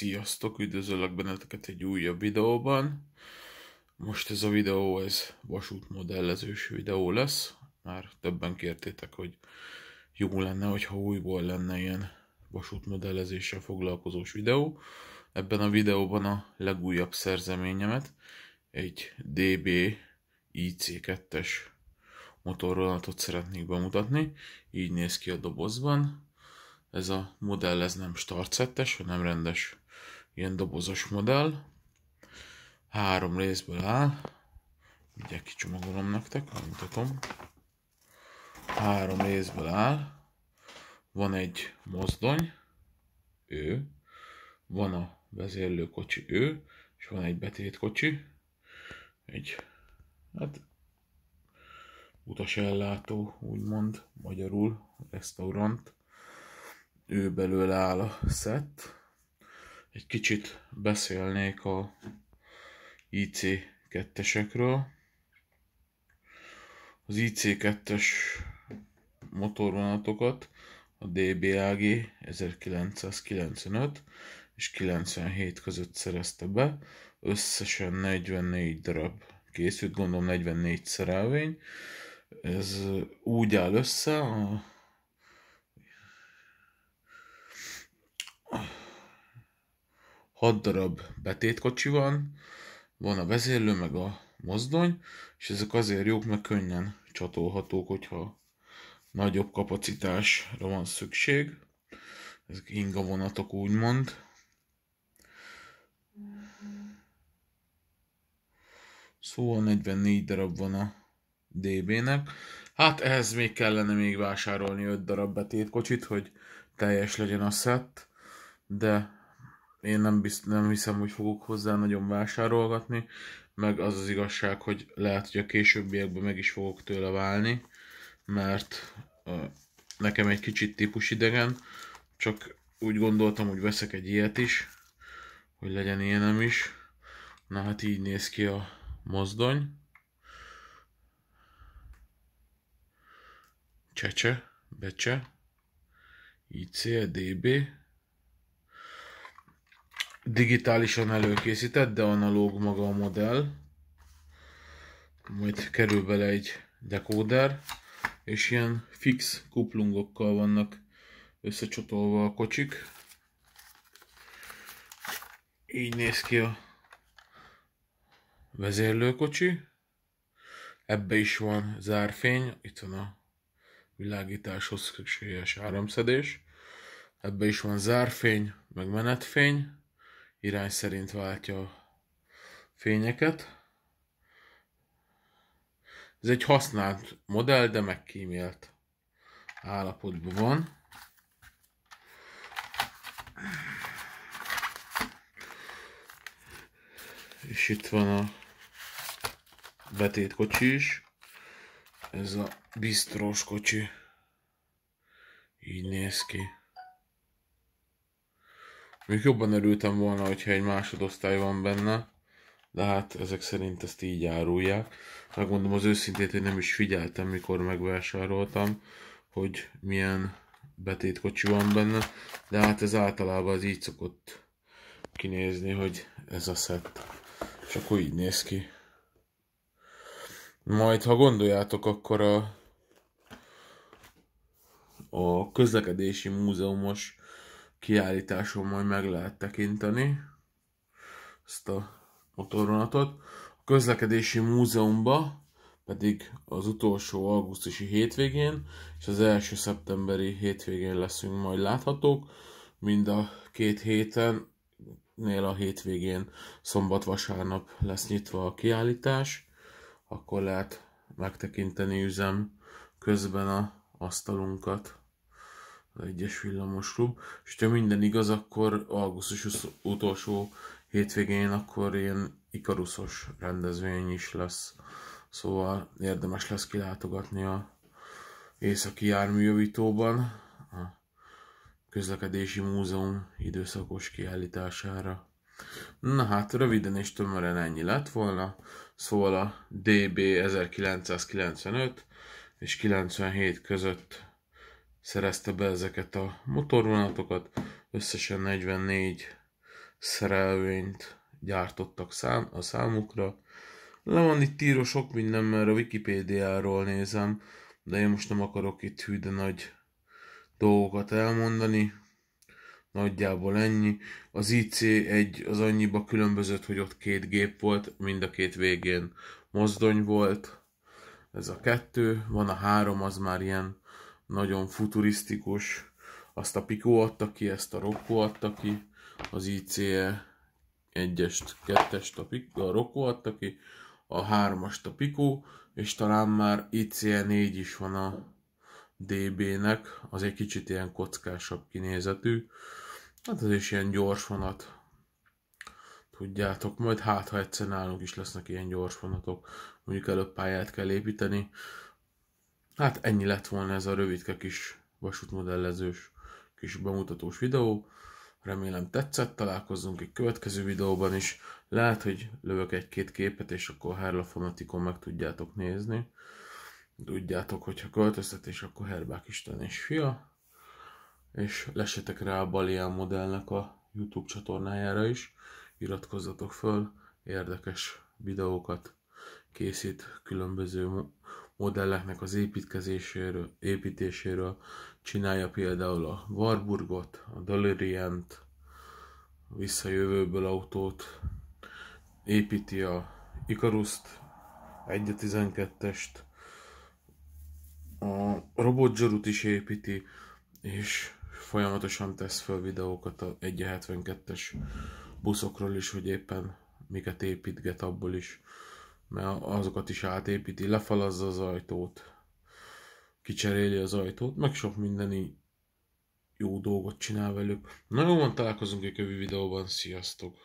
Sziasztok, üdvözöllek benneteket egy újabb videóban. Most ez a videó, ez vasútmodellezős videó lesz. Már többen kértétek, hogy jó lenne, hogyha újból lenne ilyen vasútmodellezéssel foglalkozós videó. Ebben a videóban a legújabb szerzeményemet, egy DB IC2-es motorvonatot szeretnék bemutatni. Így néz ki a dobozban. Ez a modell ez nem startsettes, hanem rendes ilyen dobozos modell. Három részből áll. Ugye kicsomagolom nektek, mutatom. Három részből áll. Van egy mozdony, ő. Van a vezérlőkocsi, ő. És van egy betétkocsi. Egy, hát utasellátó, úgymond, magyarul, restaurant. Ő belőle áll a szett, egy kicsit beszélnék a IC2-esekről. Az IC2-es motorvonatokat a DBAG 1995 és 97 között szerezte be, összesen 44 darab készült, gondolom 44 szerelvény. Ez úgy áll össze, a 6 darab betétkocsi van, van a vezérlő, meg a mozdony, és ezek azért jók, mert könnyen csatolhatók, hogyha nagyobb kapacitásra van szükség. Ezek inga vonatok úgymond. Szóval 44 darab van a DB-nek. Hát ehhez még kellene még vásárolni 5 darab betétkocsit, hogy teljes legyen a szett, de én nem, bizt, nem hiszem, hogy fogok hozzá nagyon vásárolgatni, meg az az igazság, hogy lehet, hogy a későbbiekben meg is fogok tőle válni, mert uh, nekem egy kicsit típusidegen, csak úgy gondoltam, hogy veszek egy ilyet is, hogy legyen ilyenem is. Na hát így néz ki a mozdony. Csecse, becse, IC, DB, digitálisan előkészített, de analóg maga a modell. Majd kerül bele egy dekóder, és ilyen fix kuplungokkal vannak összecsatolva a kocsik. Így néz ki a vezérlőkocsi. Ebbe is van zárfény, itt van a világításhoz szükséges áramszedés. Ebbe is van zárfény, meg menetfény irány szerint váltja a fényeket. Ez egy használt modell, de megkímélt állapotban van. És itt van a betétkocsi is. Ez a bisztrós kocsi. Így néz ki. Még jobban örültem volna, hogyha egy másodosztály van benne, de hát ezek szerint ezt így árulják. Megmondom hát az őszintét, hogy nem is figyeltem, mikor megvásároltam, hogy milyen betétkocsi van benne, de hát ez általában az így szokott kinézni, hogy ez a szett. És akkor így néz ki. Majd, ha gondoljátok, akkor a, a közlekedési múzeumos kiállításon majd meg lehet tekinteni ezt a motorvonatot. A közlekedési múzeumba pedig az utolsó augusztusi hétvégén és az első szeptemberi hétvégén leszünk majd láthatók, mind a két héten, nél a hétvégén szombat-vasárnap lesz nyitva a kiállítás, akkor lehet megtekinteni üzem közben a asztalunkat az egyes klub, és ha minden igaz, akkor augusztus utolsó hétvégén akkor ilyen ikaruszos rendezvény is lesz. Szóval érdemes lesz kilátogatni a északi járműjavítóban a közlekedési múzeum időszakos kiállítására. Na hát, röviden és tömören ennyi lett volna. Szóval a DB 1995 és 97 között szerezte be ezeket a motorvonatokat, összesen 44 szerelvényt gyártottak szám, a számukra. Le van itt író sok minden, mert a Wikipédiáról nézem, de én most nem akarok itt hű, de nagy dolgokat elmondani. Nagyjából ennyi. Az IC1 az annyiba különbözött, hogy ott két gép volt, mind a két végén mozdony volt. Ez a kettő, van a három, az már ilyen nagyon futurisztikus. Azt a Pico adta ki, ezt a Rocco adta ki, az ICE 1-est, 2-est a, a Rocco adta ki, a 3-ast a Pico, és talán már ICE 4 is van a DB-nek, az egy kicsit ilyen kockásabb kinézetű. Hát ez is ilyen gyors vonat. Tudjátok, majd hát ha egyszer nálunk is lesznek ilyen gyors vonatok, mondjuk előbb pályát kell építeni, Hát ennyi lett volna ez a rövidke kis vasútmodellezős kis bemutatós videó. Remélem tetszett, találkozzunk egy következő videóban is. Lehet, hogy lövök egy-két képet, és akkor Herla Fanatikon meg tudjátok nézni. Tudjátok, hogyha költöztetés, akkor Herbák Isten és fia. És lesetek rá a Balián modellnek a YouTube csatornájára is. Iratkozzatok föl, érdekes videókat készít különböző modelleknek az építkezéséről, építéséről, csinálja például a Warburgot, a Delirient, visszajövőből autót, építi a Icaruszt, 1-12-est, a robotzsorút is építi, és folyamatosan tesz fel videókat a 1.72-es buszokról is, hogy éppen miket építget abból is mert azokat is átépíti, lefalazza az ajtót, kicseréli az ajtót, meg sok mindeni jó dolgot csinál velük. Na jó van, találkozunk egy kövű videóban, sziasztok!